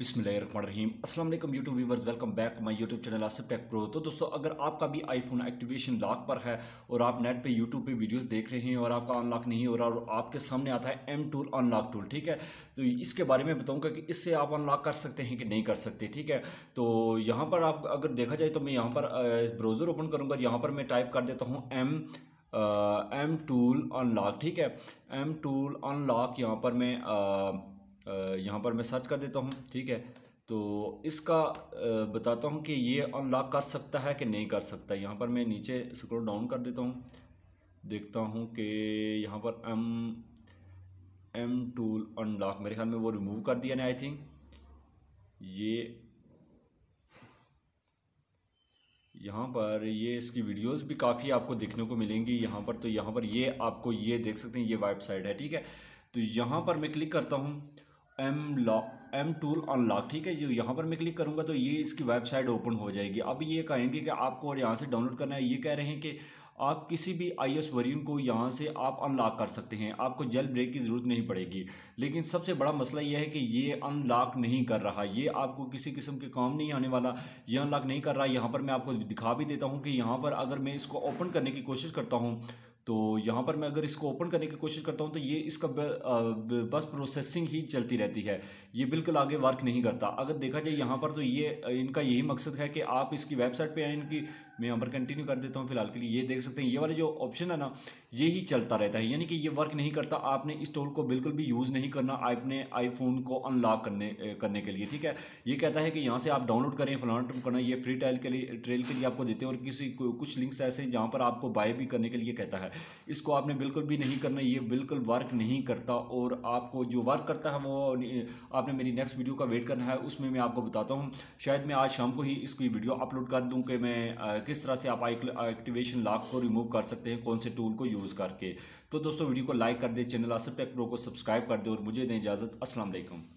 बिसमीम असलम YouTube viewers welcome back to my YouTube channel Asif tech pro तो दोस्तों अगर आपका भी आईफोन एक्टिवेशन लॉक पर है और आप नेट पे यूट्यूब पे वीडियोस देख रहे हैं और आपका अनलॉक नहीं हो रहा और आपके सामने आता है एम टूल अनलॉक टूल ठीक है तो इसके बारे में बताऊँगा कि इससे आप अनलॉक कर सकते हैं कि नहीं कर सकते ठीक है तो यहाँ पर आप अगर देखा जाए तो मैं यहाँ पर ब्राउज़र ओपन करूँगा यहाँ पर मैं टाइप कर देता हूँ एम एम टूल अनलॉक ठीक है एम टूल अनलॉक यहाँ पर मैं यहाँ पर मैं सर्च कर देता हूँ ठीक है तो इसका बताता हूँ कि ये अनलॉक कर सकता है कि नहीं कर सकता यहाँ पर मैं नीचे स्क्रोल डाउन कर देता हूँ देखता हूँ कि यहाँ पर एम एम टूल अनलॉक मेरे ख्याल में वो रिमूव कर दिया ना आई थिंक ये यहाँ पर ये इसकी वीडियोस भी काफ़ी आपको देखने को मिलेंगी यहाँ पर तो यहाँ पर ये आपको ये देख सकते हैं ये वेबसाइट है ठीक है तो यहाँ पर मैं क्लिक करता हूँ M lock M tool unlock ठीक है जो यहाँ पर मैं क्लिक करूँगा तो ये इसकी वेबसाइट ओपन हो जाएगी अब ये कहेंगे कि आपको और यहाँ से डाउनलोड करना है ये कह रहे हैं कि आप किसी भी आई एस वर्जन को यहाँ से आप अनलॉक कर सकते हैं आपको जेल ब्रेक की ज़रूरत नहीं पड़ेगी लेकिन सबसे बड़ा मसला यह है कि ये अनलॉक नहीं कर रहा ये आपको किसी किस्म के काम नहीं आने वाला ये अनलॉक नहीं कर रहा यहाँ पर मैं आपको दिखा भी देता हूँ कि यहाँ पर अगर मैं इसको ओपन करने की कोशिश करता हूँ तो यहाँ पर मैं अगर इसको ओपन करने की कोशिश करता हूँ तो ये इसका बस प्रोसेसिंग ही चलती रहती है ये बिल्कुल आगे वर्क नहीं करता अगर देखा जाए यहाँ पर तो ये इनका यही मकसद है कि आप इसकी वेबसाइट पे आए इनकी मैं यहाँ पर कंटिन्यू कर देता हूँ फिलहाल के लिए ये देख सकते हैं ये वाला जो ऑप्शन है ना ये ही चलता रहता है यानी कि ये वर्क नहीं करता आपने इस टूल को बिल्कुल भी यूज़ नहीं करना आपने आईफोन को अनलॉक करने करने के लिए ठीक है ये कहता है कि यहाँ से आप डाउनलोड करें फलाना करना ये फ्री ट्रायल के लिए ट्रेल के लिए आपको देते हैं और किसी कुछ लिंक्स ऐसे हैं जहाँ पर आपको बाय भी करने के लिए कहता है है इसको आपने बिल्कुल भी नहीं करना ये बिल्कुल वर्क नहीं करता और आपको जो वर्क करता है वो आपने मेरी नेक्स्ट वीडियो का वेट करना है उसमें मैं आपको बताता हूँ शायद मैं आज शाम को ही इसकी वीडियो अपलोड कर दूँ कि मैं किस तरह से आप एक्टिवेशन लाक को रिमूव कर सकते हैं कौन से टूल को यूज़ करके तो दोस्तों वीडियो को लाइक कर दे चैनल आसपे प्रो को सब्सक्राइब कर दे और मुझे दें इजाज़त असल